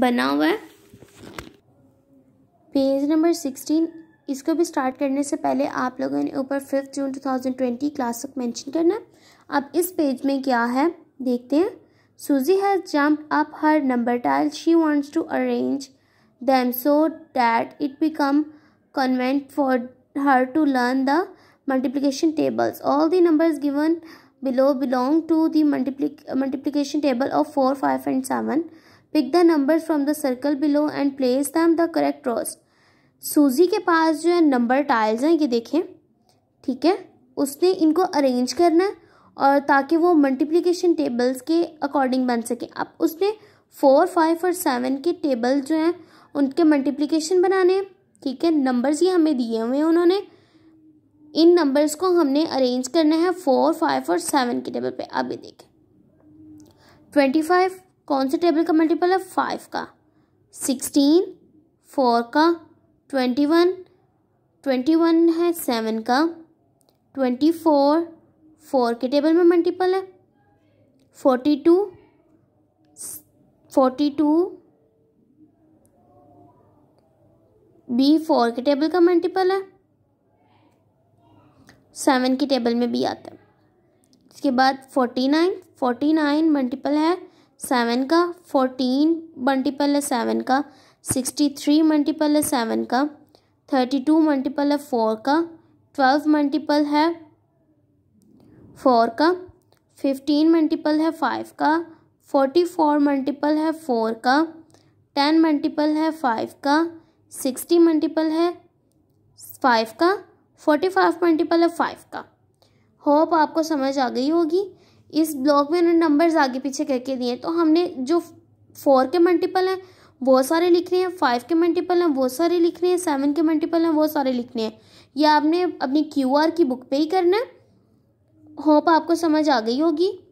बना हुआ है पेज नंबर सिक्सटीन इसको भी स्टार्ट करने से पहले आप लोगों ने ऊपर fifth June two thousand twenty class तक मैंशन करना अब इस पेज में क्या है देखते हैं Suzy has jump up her number tile she wants to arrange them so that it become convenient for her to learn the multiplication tables all the number given below belong to the multiply multiplication table of four five and seven pick the numbers from the circle below and place them the correct rows Suzy के पास जो है number tiles हैं ये देखें ठीक है उसने इनको अरेंज करना है और ताकि वो मल्टीप्लिकेशन टेबल्स के अकॉर्डिंग बन सके अब उसने फोर फाइव और सेवन के टेबल जो हैं उनके मल्टीप्लिकेशन बनाने ठीक है नंबर्स ये हमें दिए हुए हैं उन्होंने इन नंबर्स को हमने अरेंज करना है फोर फाइव और सेवन के टेबल पे अभी देखें ट्वेंटी फाइव कौन से टेबल का मल्टीपल है फाइव का सिक्सटीन फोर का ट्वेंटी वन ट्वेंटी वन है सेवन का ट्वेंटी फोर फोर के टेबल में मल्टीपल है फोर्टी टू फोर्टी टू बी फोर के टेबल का मल्टीपल है सेवन के टेबल में भी आता है इसके बाद forty nine forty nine multiple है सेवन का फोर्टीन मल्टीपल है सेवन का सिक्सटी थ्री मल्टीपल है सेवन का थर्टी टू मल्टीपल है फोर का ट्वेल्व मल्टीपल है फोर का फिफ्टीन मल्टीपल है फाइव का फोर्टी फोर मल्टीपल है फोर का टेन मल्टीपल है फाइव का सिक्सटी मल्टीपल है फाइव का फोर्टी फाइव मल्टीपल है फाइव का होप आपको समझ आ गई होगी इस ब्लॉक में उन्होंने नंबर्स आगे पीछे करके दिए तो हमने जो फोर के मल्टीपल हैं वो सारे लिखने हैं फाइव के मल्टीपल हैं वो सारे लिखने हैं सेवन के मल्टीपल हैं वो सारे लिखने हैं या आपने अपनी क्यू आर की बुक पे ही करना है होप आपको समझ आ गई होगी